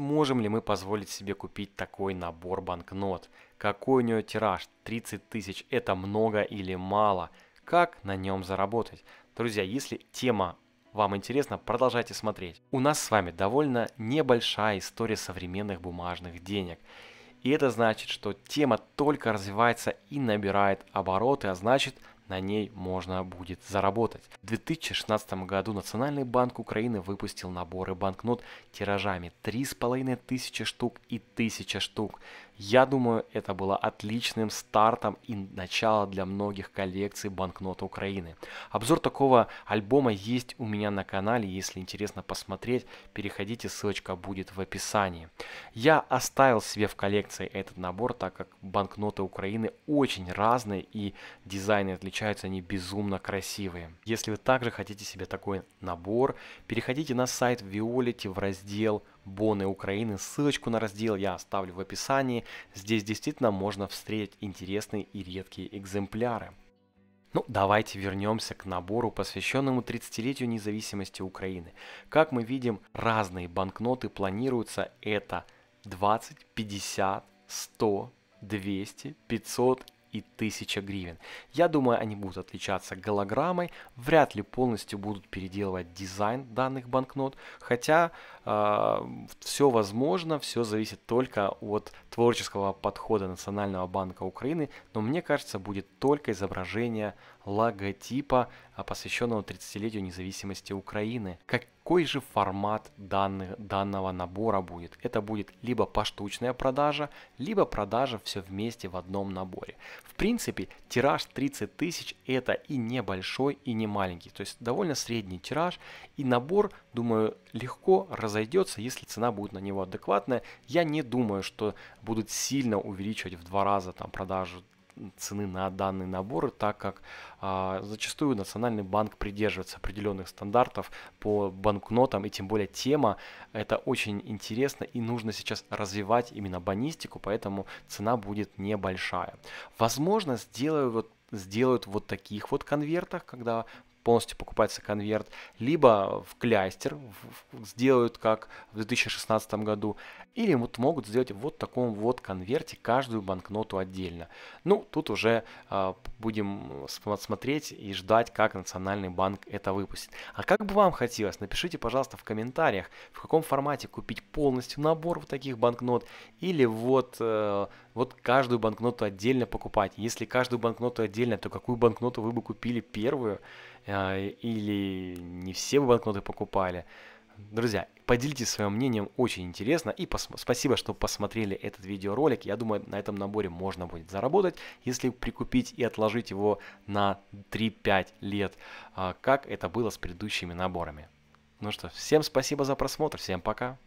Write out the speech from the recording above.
сможем ли мы позволить себе купить такой набор банкнот? Какой у нее тираж? 30 тысяч – это много или мало? Как на нем заработать? Друзья, если тема вам интересна, продолжайте смотреть. У нас с вами довольно небольшая история современных бумажных денег. И это значит, что тема только развивается и набирает обороты, а значит – на ней можно будет заработать. В 2016 году Национальный банк Украины выпустил наборы банкнот тиражами 3,5 тысячи штук и 1000 штук. Я думаю, это было отличным стартом и начало для многих коллекций банкнот Украины. Обзор такого альбома есть у меня на канале, если интересно посмотреть, переходите, ссылочка будет в описании. Я оставил себе в коллекции этот набор, так как банкноты Украины очень разные и дизайны отличаются, они безумно красивые. Если вы также хотите себе такой набор, переходите на сайт Violity в раздел Боны Украины. Ссылочку на раздел я оставлю в описании. Здесь действительно можно встретить интересные и редкие экземпляры. Ну, давайте вернемся к набору, посвященному 30-летию независимости Украины. Как мы видим, разные банкноты планируются. Это 20, 50, 100, 200, 500 и 1000 гривен. Я думаю, они будут отличаться голограммой, вряд ли полностью будут переделывать дизайн данных банкнот, хотя э, а, все возможно, все зависит только от творческого подхода Национального банка Украины, но мне кажется, будет только изображение логотипа, а, посвященного 30-летию независимости Украины. Как какой же формат данных, данного набора будет. Это будет либо поштучная продажа, либо продажа все вместе в одном наборе. В принципе, тираж 30 тысяч это и небольшой, и не маленький. То есть довольно средний тираж. И набор, думаю, легко разойдется, если цена будет на него адекватная. Я не думаю, что будут сильно увеличивать в два раза там продажу цены на данные наборы, так как а, зачастую Национальный банк придерживается определенных стандартов по банкнотам, и тем более тема это очень интересно и нужно сейчас развивать именно банистику, поэтому цена будет небольшая. Возможно, сделаю вот сделают вот таких вот конвертах, когда полностью покупается конверт, либо в клястер сделают, как в 2016 году, или вот могут сделать вот в таком вот конверте каждую банкноту отдельно. Ну, тут уже э, будем смотреть и ждать, как Национальный банк это выпустит. А как бы вам хотелось, напишите, пожалуйста, в комментариях, в каком формате купить полностью набор вот таких банкнот, или вот, э, вот каждую банкноту отдельно покупать. Если каждую банкноту отдельно, то какую банкноту вы бы купили первую? Э, или не все вы банкноты покупали. Друзья, поделитесь своим мнением, очень интересно. И пос- спасибо, что посмотрели этот видеоролик. Я думаю, на этом наборе можно будет заработать, если прикупить и отложить его на 3-5 лет, а, как это было с предыдущими наборами. Ну что, всем спасибо за просмотр, всем пока!